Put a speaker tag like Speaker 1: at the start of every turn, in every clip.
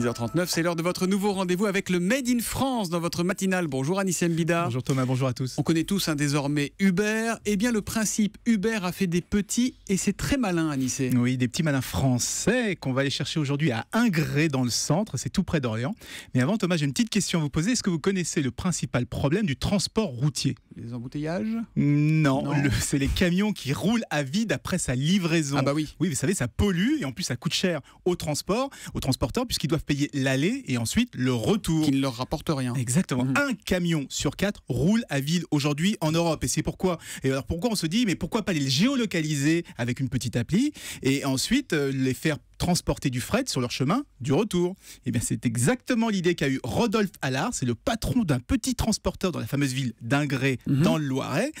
Speaker 1: 6h39, c'est l'heure de votre nouveau rendez-vous avec le Made in France dans votre matinale. Bonjour Anissem Mbida. Bonjour Thomas, bonjour à tous. On connaît tous hein, désormais Uber. Eh bien, le
Speaker 2: principe Uber a fait des petits et c'est très malin, Anissé. Oui, des petits malins français qu'on va aller chercher aujourd'hui à Ingré dans le centre, c'est tout près d'Orient. Mais avant, Thomas, j'ai une petite question à vous poser. Est-ce que vous connaissez le principal problème du transport routier
Speaker 1: Les embouteillages Non,
Speaker 2: c'est les camions qui roulent à vide après sa livraison. Ah bah oui. Oui, vous savez, ça pollue et en plus ça coûte cher au transport, aux transporteurs, puisqu'ils doivent payer l'aller et ensuite le retour. Qui ne leur rapporte rien. Exactement. Mhm. Un camion sur quatre roule à vide aujourd'hui en Europe. Et c'est pourquoi. Et alors pourquoi on se dit, mais pourquoi pas les géolocaliser avec une petite appli et ensuite euh, les faire transporter du fret sur leur chemin du retour. Et eh bien c'est exactement l'idée qu'a eu Rodolphe Allard, c'est le patron d'un petit transporteur dans la fameuse ville d'Ingré mhm. dans le Loiret,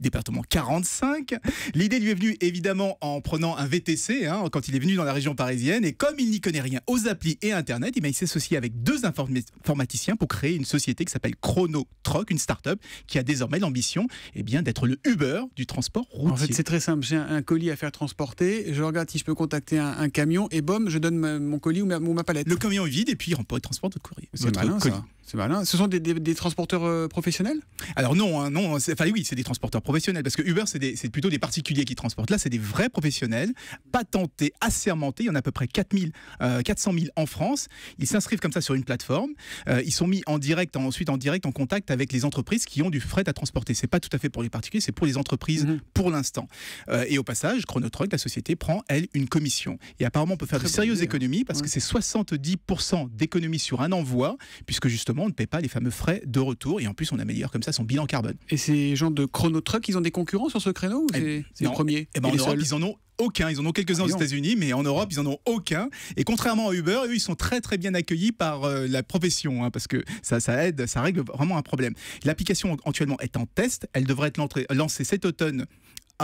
Speaker 2: département 45. L'idée lui est venue évidemment en prenant un VTC hein, quand il est venu dans la région parisienne et comme il n'y connaît rien aux applis et Internet, eh il s'est associé avec deux informaticiens pour créer une société qui s'appelle ChronoTroc, une start-up qui a désormais l'ambition et eh bien d'être le Uber du transport routier. En fait c'est
Speaker 1: très simple, j'ai un colis à faire transporter, je regarde si je peux contacter un camion et bom, je donne mon colis ou ma, palette. Le camion est vide et puis il remporte, transporte votre courrier. C'est malin, ça. C'est malin. Ce
Speaker 2: sont des, transporteurs euh, professionnels Alors non, hein, non. Enfin oui, c'est des transporteurs professionnels parce que Uber, c'est plutôt des particuliers qui transportent. Là, c'est des vrais professionnels, patentés, assermentés. Il y en a à peu près 400 000 euh, en France. Ils s'inscrivent comme ça sur une plateforme. Euh, ils sont mis en direct, ensuite en direct, en contact avec les entreprises qui ont du fret à transporter. C'est pas tout à fait pour les particuliers, c'est pour les entreprises mhm. pour l'instant. et au passage, Chronotruck, la société prend elle une commission. Et apparemment, on peut faire de sérieuses hein. économies parce que c'est 70 d'économies sur un envoi, puisque justement on ne paie pas les fameux frais de retour et en plus, on améliore comme ça son bilan carbone. Et ces gens de chrono chronotruck, ils ont des concurrents sur ce créneau c'est les premier. en Europe, ils en ont aucun. Ils en ont quelques-uns aux États-Unis, mais en Europe, ils en ont aucun. Et contrairement à Uber, eux, ils sont très très bien accueillis par euh, la profession, hein, parce que ça, ça aide, ça règle vraiment un problème. L'application actuellement est en test. Elle devrait être lancée cet automne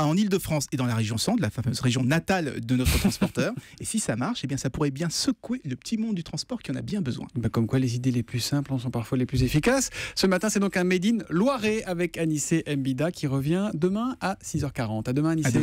Speaker 2: en Ile-de-France et dans la région centre, la fameuse région natale de notre transporteur. et si ça marche, eh bien, ça pourrait bien secouer le petit monde du transport qui en a bien besoin. Bah, comme quoi, les idées les plus simples en sont parfois les plus
Speaker 1: efficaces. Ce matin, c'est donc un Made in Loiret avec Anissé Mbida qui revient demain à 6h40. À demain, Anissé.